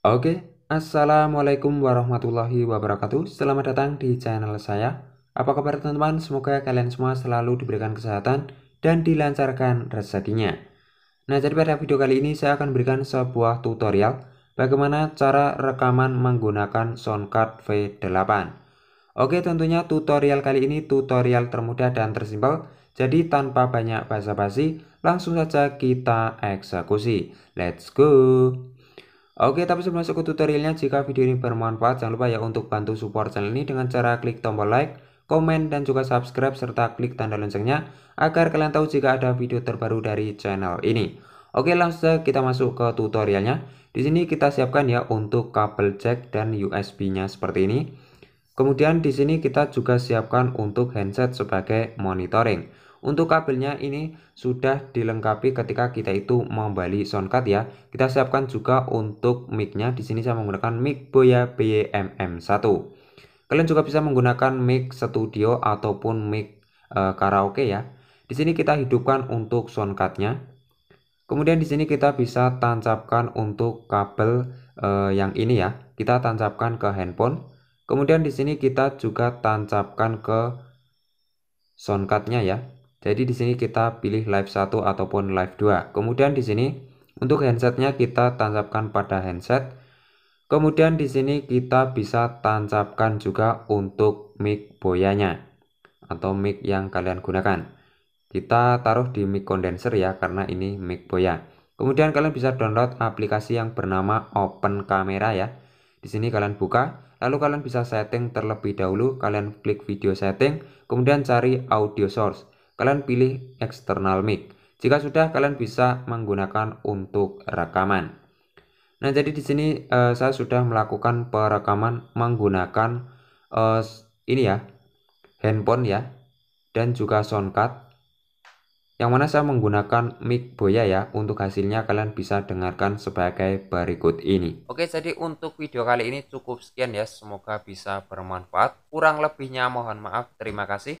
Oke, Assalamualaikum warahmatullahi wabarakatuh Selamat datang di channel saya Apa kabar teman-teman? Semoga kalian semua selalu diberikan kesehatan dan dilancarkan rezekinya Nah, jadi pada video kali ini saya akan berikan sebuah tutorial Bagaimana cara rekaman menggunakan soundcard V8 Oke, tentunya tutorial kali ini tutorial termudah dan tersimpel Jadi tanpa banyak basa-basi, langsung saja kita eksekusi Let's go! Oke, tapi sebelum masuk ke tutorialnya, jika video ini bermanfaat, jangan lupa ya untuk bantu support channel ini dengan cara klik tombol like, komen, dan juga subscribe, serta klik tanda loncengnya, agar kalian tahu jika ada video terbaru dari channel ini. Oke, langsung saja kita masuk ke tutorialnya. Di sini kita siapkan ya untuk kabel jack dan USB-nya seperti ini. Kemudian di sini kita juga siapkan untuk handset sebagai monitoring. Untuk kabelnya ini sudah dilengkapi ketika kita itu membeli soundcard ya. Kita siapkan juga untuk micnya. Di sini saya menggunakan mic Boya BMM1. Kalian juga bisa menggunakan mic studio ataupun mic e, karaoke ya. Di sini kita hidupkan untuk soundcardnya. Kemudian di sini kita bisa tancapkan untuk kabel e, yang ini ya. Kita tancapkan ke handphone. Kemudian di sini kita juga tancapkan ke soundcardnya ya. Jadi di sini kita pilih live 1 ataupun live 2. Kemudian di sini untuk handsetnya kita tancapkan pada handset. Kemudian di sini kita bisa tancapkan juga untuk mic boyanya atau mic yang kalian gunakan. Kita taruh di mic condenser ya karena ini mic boya. Kemudian kalian bisa download aplikasi yang bernama Open Camera ya. Di sini kalian buka, lalu kalian bisa setting terlebih dahulu, kalian klik video setting, kemudian cari audio source kalian pilih external mic. Jika sudah, kalian bisa menggunakan untuk rekaman. Nah, jadi di sini uh, saya sudah melakukan perekaman menggunakan uh, ini ya, handphone ya, dan juga soundcard. Yang mana saya menggunakan mic Boya ya, untuk hasilnya kalian bisa dengarkan sebagai berikut ini. Oke, jadi untuk video kali ini cukup sekian ya, semoga bisa bermanfaat. Kurang lebihnya mohon maaf, terima kasih.